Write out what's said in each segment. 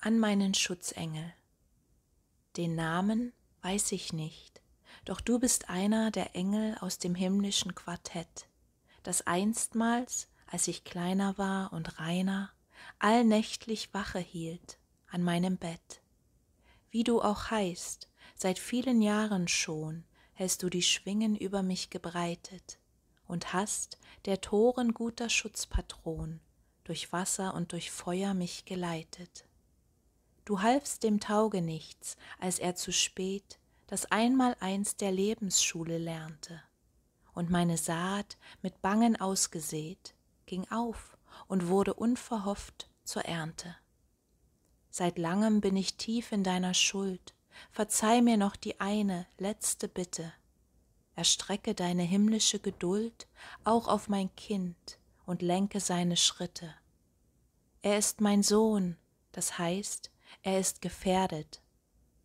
an meinen Schutzengel. Den Namen weiß ich nicht, doch du bist einer der Engel aus dem himmlischen Quartett, das einstmals, als ich kleiner war und reiner, allnächtlich Wache hielt an meinem Bett. Wie du auch heißt, seit vielen Jahren schon hältst du die Schwingen über mich gebreitet und hast, der Toren guter Schutzpatron, durch Wasser und durch Feuer mich geleitet. Du halfst dem Taugenichts, als er zu spät das Einmaleins der Lebensschule lernte. Und meine Saat, mit Bangen ausgesät, ging auf und wurde unverhofft zur Ernte. Seit langem bin ich tief in deiner Schuld, verzeih mir noch die eine letzte Bitte. Erstrecke deine himmlische Geduld auch auf mein Kind und lenke seine Schritte. Er ist mein Sohn, das heißt, er ist gefährdet.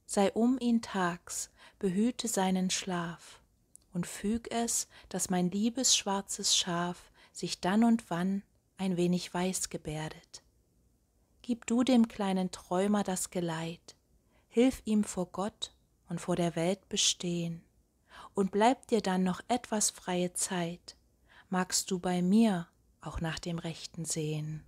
Sei um ihn tags, behüte seinen Schlaf und füg es, dass mein liebes schwarzes Schaf sich dann und wann ein wenig weiß gebärdet. Gib du dem kleinen Träumer das Geleit, hilf ihm vor Gott und vor der Welt bestehen, und bleib dir dann noch etwas freie Zeit, magst du bei mir auch nach dem Rechten sehen.